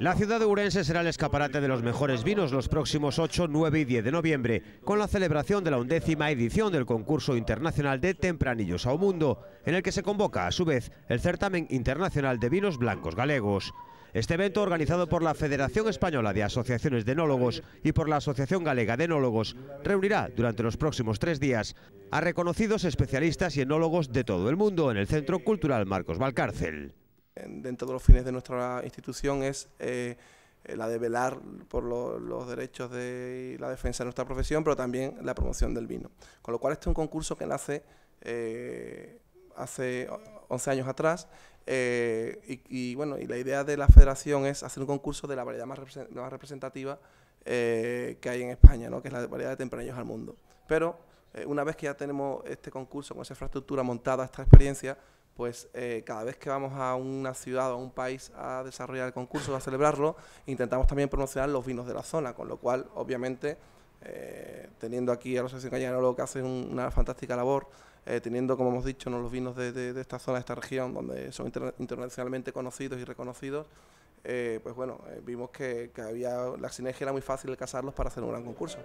La ciudad de Urense será el escaparate de los mejores vinos los próximos 8, 9 y 10 de noviembre, con la celebración de la undécima edición del concurso internacional de Tempranillos a un Mundo, en el que se convoca a su vez el certamen internacional de vinos blancos galegos. Este evento, organizado por la Federación Española de Asociaciones de Enólogos y por la Asociación Galega de Enólogos, reunirá durante los próximos tres días a reconocidos especialistas y enólogos de todo el mundo en el Centro Cultural Marcos Valcárcel dentro de los fines de nuestra institución es eh, la de velar por los derechos de, la defensa de nuestra profesión, pero también la promoción del vino. Con lo cual este es un concurso que nace eh, hace 11 años atrás eh, y, bueno, y la idea de la federación es hacer un concurso de la variedad más, representativa que hay en España, ¿no? que es la variedad de tempranillos al mundo. Pero una vez que ya tenemos este concurso con esa infraestructura montada, esta experiencia, pues eh, cada vez que vamos a una ciudad o a un país a desarrollar el concurso, a celebrarlo, intentamos también promocionar los vinos de la zona, con lo cual, obviamente, eh, teniendo aquí a los Asociación lo que hacen una fantástica labor, eh, teniendo, como hemos dicho, los vinos de, esta zona, de esta región, donde son internacionalmente conocidos y reconocidos, pues bueno, vimos que, había la sinergia era muy fácil de casarlos para hacer un gran concurso.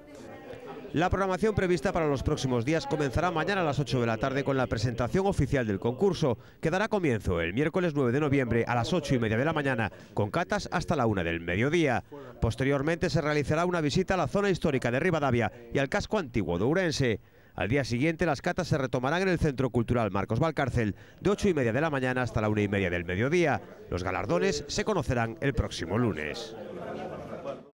La programación prevista para los próximos días comenzará mañana a las 8 de la tarde con la presentación oficial del concurso, que dará comienzo el miércoles 9 de noviembre a las 8 y media de la mañana, con catas hasta la 1 del mediodía. Posteriormente se realizará una visita a la zona histórica de Rivadavia y al casco antiguo de Ourense. Al día siguiente las catas se retomarán en el Centro Cultural Marcos Valcárcel de 8 y media de la mañana hasta la 1 y media del mediodía. Los galardones se conocerán el próximo lunes.